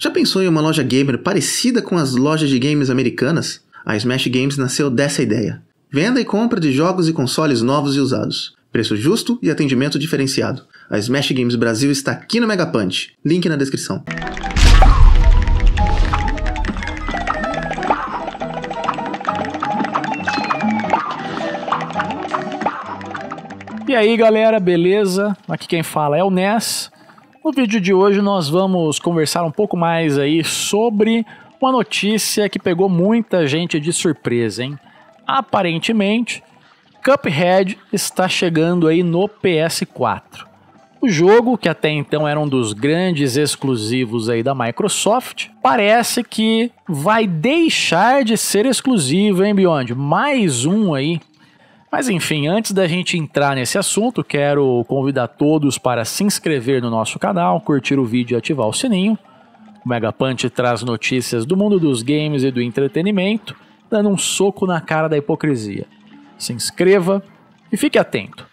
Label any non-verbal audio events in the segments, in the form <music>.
Já pensou em uma loja gamer parecida com as lojas de games americanas? A Smash Games nasceu dessa ideia. Venda e compra de jogos e consoles novos e usados. Preço justo e atendimento diferenciado. A Smash Games Brasil está aqui no Mega Punch. Link na descrição. E aí galera, beleza? Aqui quem fala é o Ness. No vídeo de hoje nós vamos conversar um pouco mais aí sobre uma notícia que pegou muita gente de surpresa, hein? Aparentemente, Cuphead está chegando aí no PS4. O jogo, que até então era um dos grandes exclusivos aí da Microsoft, parece que vai deixar de ser exclusivo, hein, Beyond? Mais um aí mas enfim, antes da gente entrar nesse assunto, quero convidar todos para se inscrever no nosso canal, curtir o vídeo e ativar o sininho. O Megappunch traz notícias do mundo dos games e do entretenimento, dando um soco na cara da hipocrisia. Se inscreva e fique atento.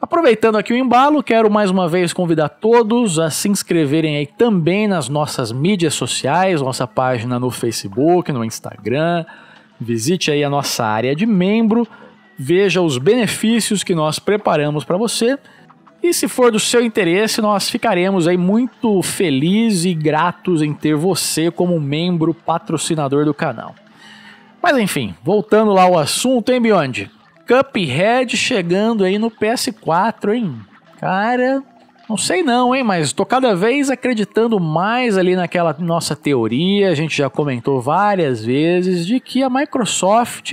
Aproveitando aqui o embalo, quero mais uma vez convidar todos a se inscreverem aí também nas nossas mídias sociais, nossa página no Facebook, no Instagram. Visite aí a nossa área de membro veja os benefícios que nós preparamos para você. E se for do seu interesse, nós ficaremos aí muito felizes e gratos em ter você como membro patrocinador do canal. Mas enfim, voltando lá ao assunto, hein, Beyond? Cuphead chegando aí no PS4, hein? Cara, não sei não, hein, mas tô cada vez acreditando mais ali naquela nossa teoria, a gente já comentou várias vezes, de que a Microsoft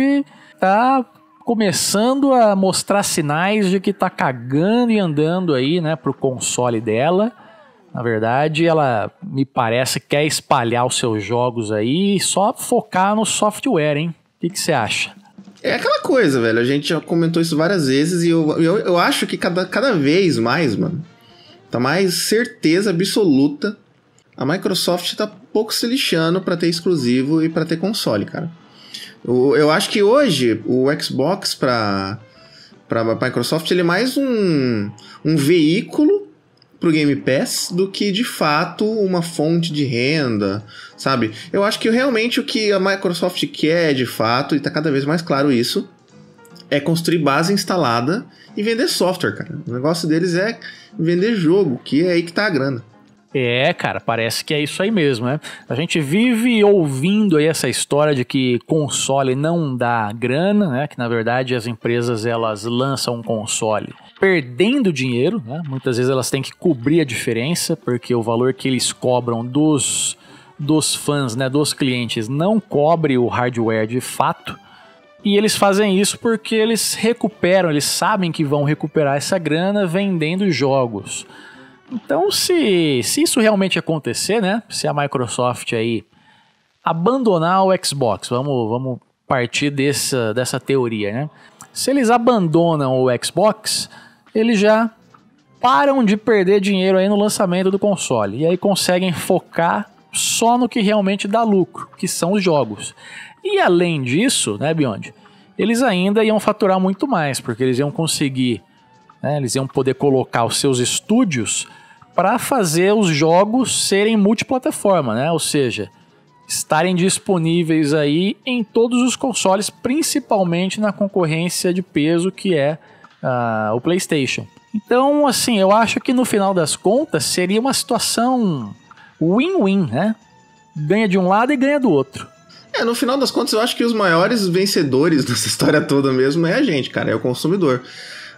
tá começando a mostrar sinais de que está cagando e andando aí, né, pro console dela. Na verdade, ela me parece quer espalhar os seus jogos aí e só focar no software, hein? O que você acha? É aquela coisa, velho. A gente já comentou isso várias vezes e eu, eu, eu acho que cada, cada vez mais, mano, tá mais certeza absoluta. A Microsoft tá pouco se lixando para ter exclusivo e para ter console, cara. Eu, eu acho que hoje o Xbox para para Microsoft ele é mais um, um veículo pro Game Pass do que de fato uma fonte de renda, sabe? Eu acho que realmente o que a Microsoft quer de fato, e tá cada vez mais claro isso, é construir base instalada e vender software, cara. O negócio deles é vender jogo, que é aí que tá a grana. É, cara, parece que é isso aí mesmo, né? A gente vive ouvindo aí essa história de que console não dá grana, né? Que na verdade as empresas elas lançam um console perdendo dinheiro, né? Muitas vezes elas têm que cobrir a diferença, porque o valor que eles cobram dos dos fãs, né, dos clientes, não cobre o hardware de fato. E eles fazem isso porque eles recuperam, eles sabem que vão recuperar essa grana vendendo jogos. Então, se, se isso realmente acontecer, né? Se a Microsoft aí abandonar o Xbox, vamos, vamos partir dessa, dessa teoria, né? Se eles abandonam o Xbox, eles já param de perder dinheiro aí no lançamento do console e aí conseguem focar só no que realmente dá lucro, que são os jogos. E além disso, né, Beyond, eles ainda iam faturar muito mais, porque eles iam conseguir né? Eles iam poder colocar os seus estúdios para fazer os jogos serem multiplataforma, né? Ou seja, estarem disponíveis aí em todos os consoles, principalmente na concorrência de peso que é uh, o PlayStation. Então, assim, eu acho que no final das contas seria uma situação win-win, né? Ganha de um lado e ganha do outro. É, no final das contas, eu acho que os maiores vencedores <laughs> dessa história toda mesmo é a gente, cara, é o consumidor.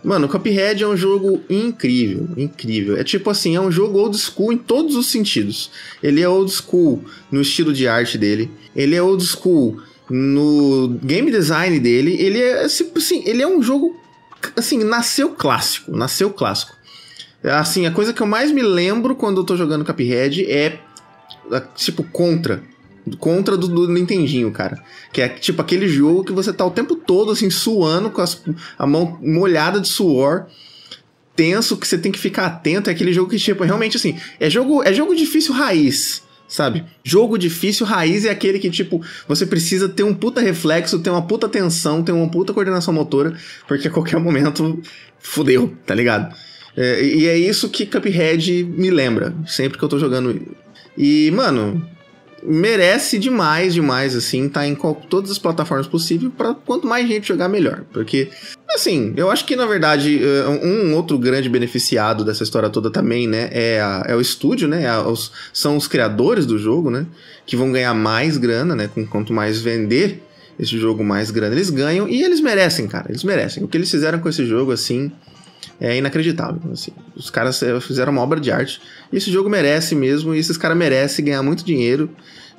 Mano, Cuphead é um jogo incrível, incrível. É tipo assim, é um jogo old school em todos os sentidos. Ele é old school no estilo de arte dele, ele é old school no game design dele, ele é tipo assim, ele é um jogo assim, nasceu clássico, nasceu clássico. Assim, a coisa que eu mais me lembro quando eu tô jogando Cuphead é tipo contra Contra do, do Nintendinho, cara. Que é tipo aquele jogo que você tá o tempo todo assim, suando, com as, a mão molhada de suor tenso que você tem que ficar atento. É aquele jogo que, tipo, realmente assim, é jogo, é jogo difícil raiz. Sabe? Jogo difícil, raiz é aquele que, tipo, você precisa ter um puta reflexo, ter uma puta atenção, ter uma puta coordenação motora, porque a qualquer momento fudeu, tá ligado? É, e é isso que Cuphead me lembra, sempre que eu tô jogando. E, mano, merece demais, demais, assim, tá em todas as plataformas possíveis para quanto mais gente jogar, melhor. Porque, assim, eu acho que, na verdade, eh, um outro grande beneficiado dessa história toda também, né, é, a, é o estúdio, né, é a, os, são os criadores do jogo, né, que vão ganhar mais grana, né, com quanto mais vender esse jogo, mais grana eles ganham, e eles merecem, cara, eles merecem. O que eles fizeram com esse jogo, assim, é inacreditável. Assim. Os caras eh, fizeram uma obra de arte. E esse jogo merece mesmo, e esses caras merecem ganhar muito dinheiro.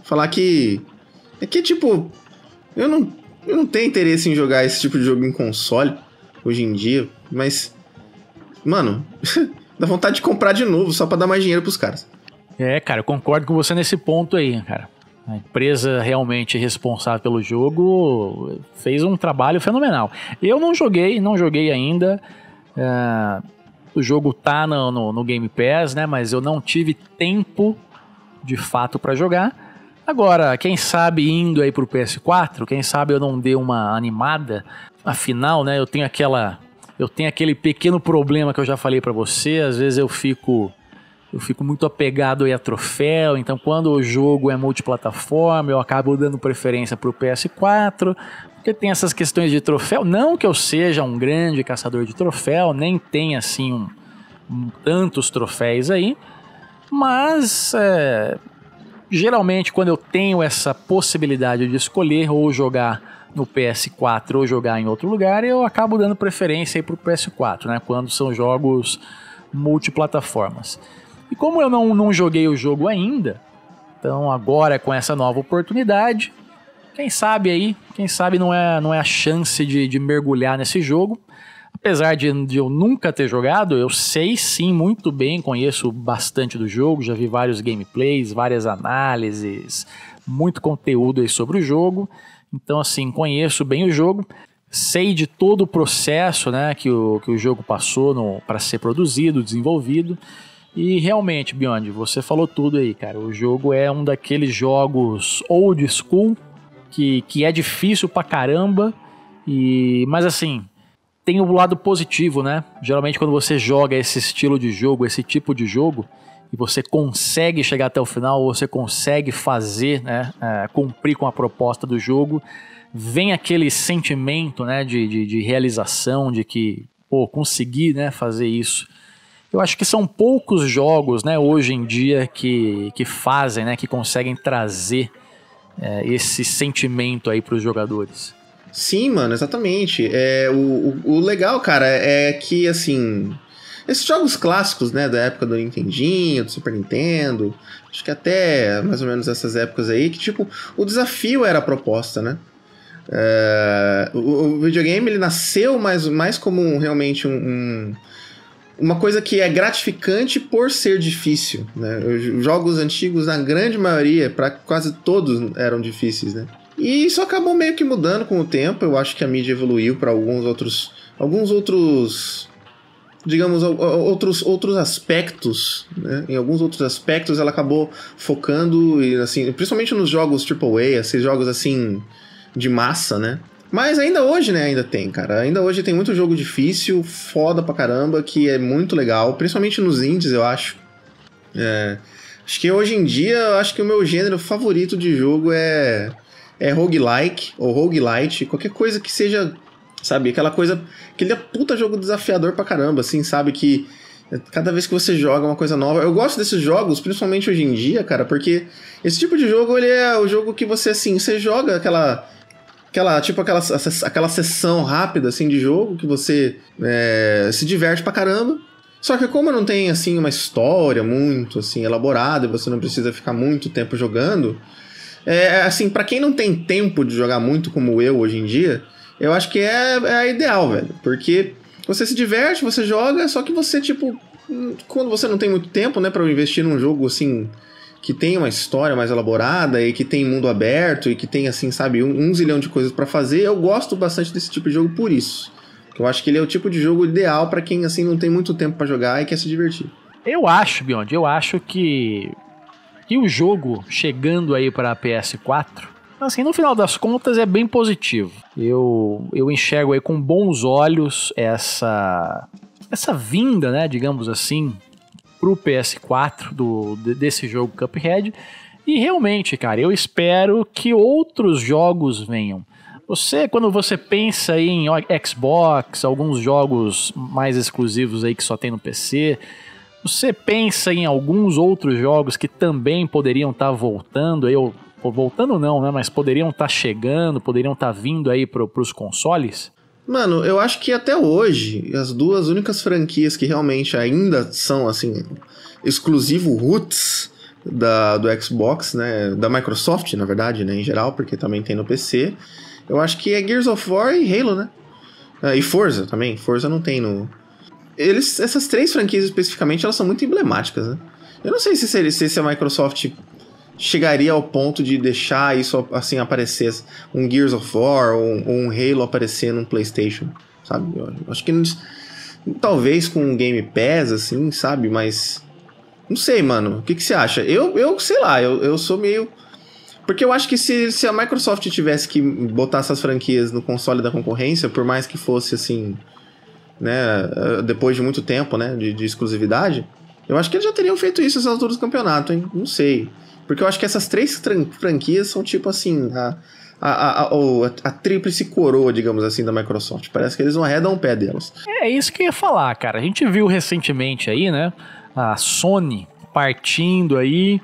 Falar que. É que, tipo, eu não, eu não tenho interesse em jogar esse tipo de jogo em console hoje em dia, mas. Mano, <laughs> dá vontade de comprar de novo só pra dar mais dinheiro pros caras. É, cara, eu concordo com você nesse ponto aí, cara. A empresa realmente responsável pelo jogo fez um trabalho fenomenal. Eu não joguei, não joguei ainda. É, o jogo tá no, no, no, Game Pass, né? Mas eu não tive tempo de fato para jogar. Agora, quem sabe indo aí pro PS4, quem sabe eu não dê uma animada. Afinal, né? Eu tenho aquela, eu tenho aquele pequeno problema que eu já falei para você. Às vezes eu fico eu fico muito apegado aí a troféu, então quando o jogo é multiplataforma, eu acabo dando preferência para o PS4, porque tem essas questões de troféu. Não que eu seja um grande caçador de troféu, nem tenha assim um, um tantos troféus aí, mas é, geralmente quando eu tenho essa possibilidade de escolher ou jogar no PS4 ou jogar em outro lugar, eu acabo dando preferência para o PS4, né? Quando são jogos multiplataformas. E como eu não, não joguei o jogo ainda, então agora é com essa nova oportunidade, quem sabe aí, quem sabe não é, não é a chance de, de mergulhar nesse jogo. Apesar de, de, eu nunca ter jogado, eu sei sim muito bem, conheço bastante do jogo, já vi vários gameplays, várias análises, muito conteúdo aí sobre o jogo. Então, assim, conheço bem o jogo, sei de todo o processo né, que, o, que o jogo passou para ser produzido, desenvolvido. E realmente, Beyond, você falou tudo aí, cara. O jogo é um daqueles jogos old school que, que é difícil pra caramba. E mas assim, tem o um lado positivo, né? Geralmente quando você joga esse estilo de jogo, esse tipo de jogo, e você consegue chegar até o final, você consegue fazer, né, é, cumprir com a proposta do jogo, vem aquele sentimento, né, de, de, de realização, de que, pô, consegui, né, fazer isso. Eu acho que são poucos jogos, né, hoje em dia que, que fazem, né, que conseguem trazer é, esse sentimento aí para os jogadores. Sim, mano, exatamente. É, o, o, o legal, cara, é que, assim, esses jogos clássicos, né, da época do Nintendinho, do Super Nintendo, acho que até mais ou menos essas épocas aí, que tipo, o desafio era a proposta, né? É, o, o, videogame ele nasceu mais, mais como um, realmente um, um, uma coisa que é gratificante por ser difícil. Né? jogos antigos, na grande maioria, para quase todos, eram difíceis. Né? E isso acabou meio que mudando com o tempo. Eu acho que a mídia evoluiu para alguns outros, alguns outros, digamos, outros, outros aspectos. Né? Em alguns outros aspectos, ela acabou focando e assim, principalmente nos jogos AAA, esses jogos assim de massa, né? Mas ainda hoje, né, ainda tem, cara. Ainda hoje tem muito jogo difícil, foda pra caramba, que é muito legal, principalmente nos indies, eu acho. É, acho que hoje em dia, eu acho que o meu gênero favorito de jogo é é roguelike ou roguelite, qualquer coisa que seja, sabe, aquela coisa, aquele é puta jogo desafiador pra caramba, assim, sabe que cada vez que você joga uma coisa nova. Eu gosto desses jogos, principalmente hoje em dia, cara, porque esse tipo de jogo, ele é o jogo que você, assim, você joga aquela aquela, tipo aquela, aquela sessão rápida assim de jogo que você é, se diverte pra caramba. Só que como não tem assim uma história muito assim elaborada, você não precisa ficar muito tempo jogando, é, é assim, para quem não tem tempo de jogar muito como eu hoje em dia, eu acho que é, é ideal, velho, porque você se diverte, você joga, só que você tipo hum, quando você não tem muito tempo, né, para investir num jogo assim que tem uma história mais elaborada e que tem mundo aberto e que tem, assim, sabe, um, um zilhão de coisas para fazer. Eu gosto bastante desse tipo de jogo por isso. Eu acho que ele é o tipo de jogo ideal para quem, assim, não tem muito tempo para jogar e quer se divertir. Eu acho, Beyond, eu acho que. E o jogo chegando aí para PS4, assim, no final das contas é bem positivo. Eu, eu enxergo aí com bons olhos essa essa vinda, né, digamos assim, pro PS4 do, desse jogo Cuphead. E realmente, cara, eu espero que outros jogos venham. Você, quando você pensa em Xbox, alguns jogos mais exclusivos aí que só tem no PC, você pensa em alguns outros jogos que também poderiam estar tá voltando, eu voltando não, né, mas poderiam estar tá chegando, poderiam estar tá vindo aí para os consoles? Mano, eu acho que até hoje, as duas únicas franquias que realmente ainda são, assim, exclusivo roots da, do Xbox, né? Da Microsoft, na verdade, né? Em geral, porque também tem no PC. Eu acho que é Gears of War e Halo, né? É, e Forza também. Forza não tem no. Eles, essas três franquias especificamente, elas são muito emblemáticas, né? Eu não sei se, se se a é Microsoft chegaria ao ponto de deixar isso assim aparecer, um Gears of War ou um, um Halo aparecer num PlayStation, sabe? Eu acho que talvez com um Game Pass assim, sabe, mas não sei, mano. O que, que você acha? Eu, eu sei lá, eu, eu sou meio porque eu acho que se, se a Microsoft tivesse que botar essas franquias no console da concorrência, por mais que fosse assim, né, depois de muito tempo, né, de, de exclusividade, eu acho que eles já teriam feito isso nessas alturas do campeonato, hein? Não sei. Porque eu acho que essas três franquias são tipo assim, a, a, a, a, tríplice coroa, digamos assim, da Microsoft. Parece que eles não arredam o pé delas. É isso que eu ia falar, cara. A gente viu recentemente aí, né? A Sony partindo aí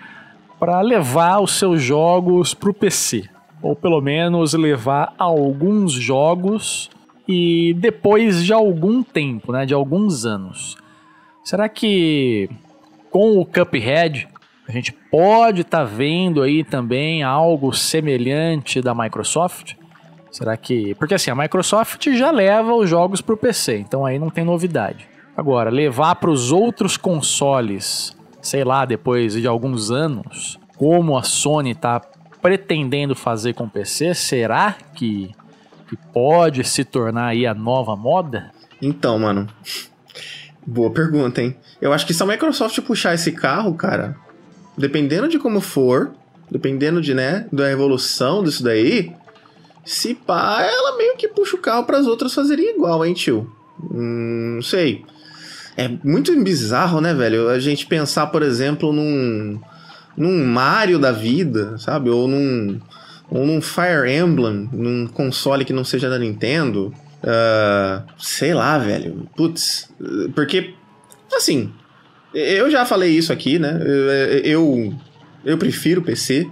para levar os seus jogos para o PC. Ou pelo menos levar alguns jogos e depois de algum tempo, né? De alguns anos. Será que com o Cuphead a gente pode estar tá vendo aí também algo semelhante da Microsoft? Será que. Porque assim, a Microsoft já leva os jogos para o PC, então aí não tem novidade. Agora, levar para os outros consoles, sei lá, depois de alguns anos, como a Sony está pretendendo fazer com o PC, será que, que pode se tornar aí a nova moda? Então, mano. Boa pergunta, hein? Eu acho que se a Microsoft puxar esse carro, cara, dependendo de como for, dependendo de, né, da evolução disso daí, se pá, ela meio que puxa o carro para as outras fazerem igual, hein, tio? Hum, não sei. É muito bizarro, né, velho? A gente pensar, por exemplo, num num Mario da vida, sabe? Ou num ou num Fire Emblem, num console que não seja da Nintendo. Uh, sei lá, velho. Putz, porque assim, eu já falei isso aqui, né? Eu, é, eu prefiro PC,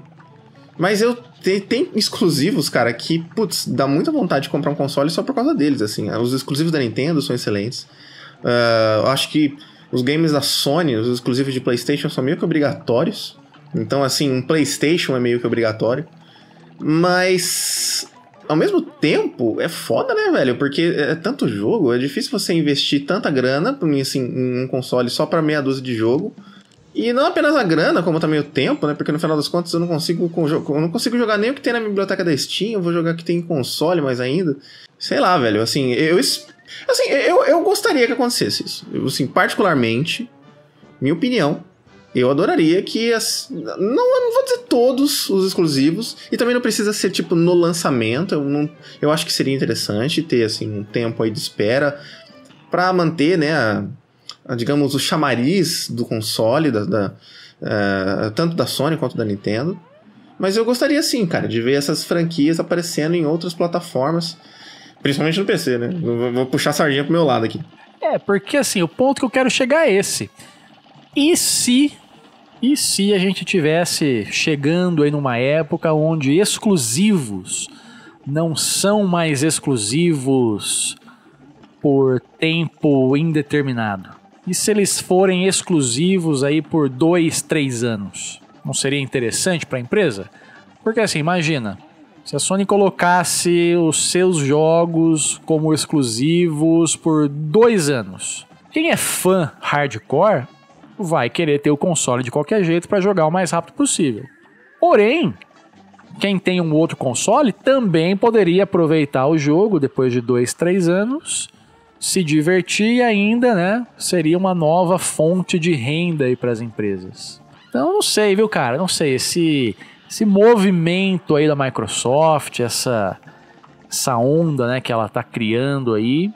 mas eu tem, tem, exclusivos, cara, que, putz, dá muita vontade de comprar um console só por causa deles, assim. Os exclusivos da Nintendo são excelentes. Uh, acho que os games da Sony, os exclusivos de PlayStation, são meio que obrigatórios. Então, assim, um PlayStation é meio que obrigatório. Mas ao mesmo tempo, é foda, né, velho? Porque é, é tanto jogo, é difícil você investir tanta grana mim assim, em um console só para meia dúzia de jogo. E não apenas a grana, como também o tempo, né? Porque no final das contas eu não consigo, eu não consigo jogar nem o que tem na biblioteca da Steam, eu vou jogar o que tem em console mais ainda. Sei lá, velho. Assim, eu, assim, eu, eu gostaria que acontecesse isso. assim, particularmente, minha opinião, eu adoraria que as. Não, não vou dizer todos os exclusivos. E também não precisa ser tipo no lançamento. Eu, não, eu acho que seria interessante ter assim um tempo aí de espera para manter, né, a, a, digamos, o chamariz do console, da, da uh, tanto da Sony quanto da Nintendo. Mas eu gostaria sim, cara, de ver essas franquias aparecendo em outras plataformas, principalmente no PC, né? Vou, vou puxar a sardinha pro meu lado aqui. É, porque assim, o ponto que eu quero chegar é esse. E se e se a gente tivesse chegando aí numa época onde exclusivos não são mais exclusivos por tempo indeterminado? E se eles forem exclusivos aí por dois, três anos? Não seria interessante para a empresa? Porque assim, imagina, se a Sony colocasse os seus jogos como exclusivos por dois anos. Quem é fã hardcore vai querer ter o console de qualquer jeito para jogar o mais rápido possível. Porém, quem tem um outro console também poderia aproveitar o jogo depois de dois, três anos, se divertir e ainda, né? Seria uma nova fonte de renda aí para as empresas. Então, não sei, viu, cara? Não sei. Esse, esse movimento aí da Microsoft, essa, essa onda, né, que ela tá criando aí,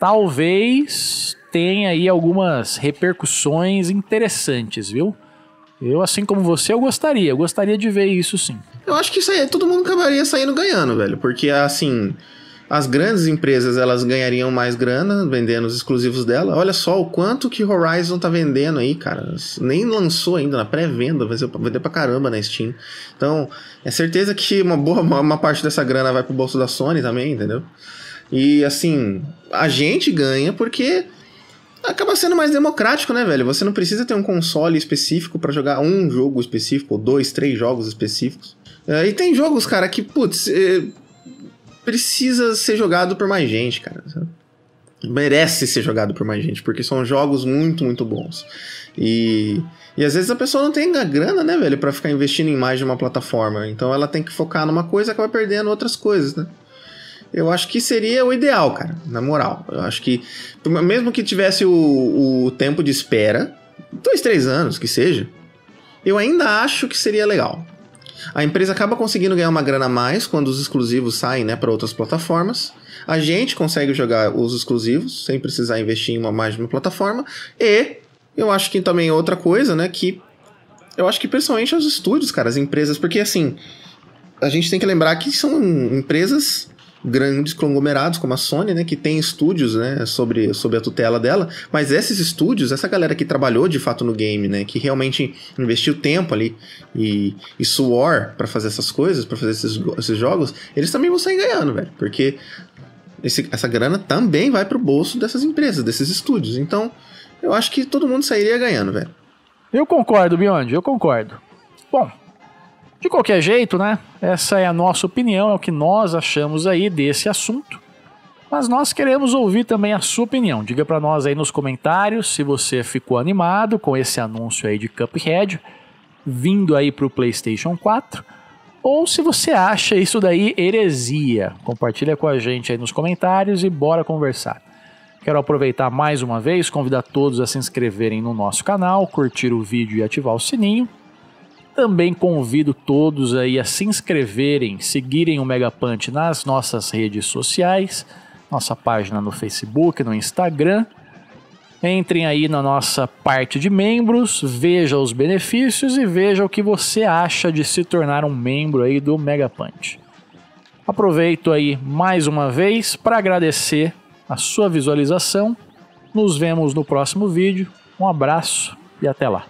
talvez tem aí algumas repercussões interessantes, viu? Eu, assim como você, eu gostaria. Eu gostaria de ver isso sim. Eu acho que isso aí, todo mundo acabaria saindo ganhando, velho. Porque, assim, as grandes empresas, elas ganhariam mais grana vendendo os exclusivos dela. Olha só o quanto que Horizon tá vendendo aí, cara. Nem lançou ainda na pré-venda, vai vender pra caramba na Steam. Então, é certeza que uma boa uma parte dessa grana vai pro bolso da Sony também, entendeu? E, assim, a gente ganha porque acaba sendo mais democrático, né, velho? Você não precisa ter um console específico para jogar um jogo específico, ou dois, três jogos específicos. É, e tem jogos, cara, que, putz, é, precisa ser jogado por mais gente, cara. Merece ser jogado por mais gente, porque são jogos muito, muito bons. E, e às vezes a pessoa não tem a grana, né, velho, para ficar investindo em mais de uma plataforma. Então ela tem que focar numa coisa e acaba perdendo outras coisas, né? eu acho que seria o ideal, cara, na moral. Eu acho que, mesmo que tivesse o, o tempo de espera, dois, três anos que seja, eu ainda acho que seria legal. A empresa acaba conseguindo ganhar uma grana a mais quando os exclusivos saem né, para outras plataformas. A gente consegue jogar os exclusivos sem precisar investir em uma mais de uma plataforma. E eu acho que também é outra coisa, né, que eu acho que principalmente os estúdios, cara, as empresas, porque assim, a gente tem que lembrar que são empresas grandes conglomerados como a Sony, né, que tem estúdios, né, sobre, sobre a tutela dela, mas esses estúdios, essa galera que trabalhou de fato no game, né, que realmente investiu tempo ali e, e suor para fazer essas coisas, para fazer esses, esses jogos, eles também vão sair ganhando, velho, porque esse, essa grana também vai pro bolso dessas empresas, desses estúdios. Então, eu acho que todo mundo sairia ganhando, velho. Eu concordo, Beyond, eu concordo. Bom, de qualquer jeito, né? Essa é a nossa opinião, é o que nós achamos aí desse assunto. Mas nós queremos ouvir também a sua opinião. Diga para nós aí nos comentários se você ficou animado com esse anúncio aí de Cuphead vindo aí para o PlayStation 4 ou se você acha isso daí heresia. Compartilha com a gente aí nos comentários e bora conversar. Quero aproveitar mais uma vez, convidar todos a se inscreverem no nosso canal, curtir o vídeo e ativar o sininho. Também convido todos aí a se inscreverem, seguirem o Megapante nas nossas redes sociais, nossa página no Facebook, no Instagram. Entrem aí na nossa parte de membros, veja os benefícios e veja o que você acha de se tornar um membro aí do Megapante. Aproveito aí mais uma vez para agradecer a sua visualização. Nos vemos no próximo vídeo. Um abraço e até lá.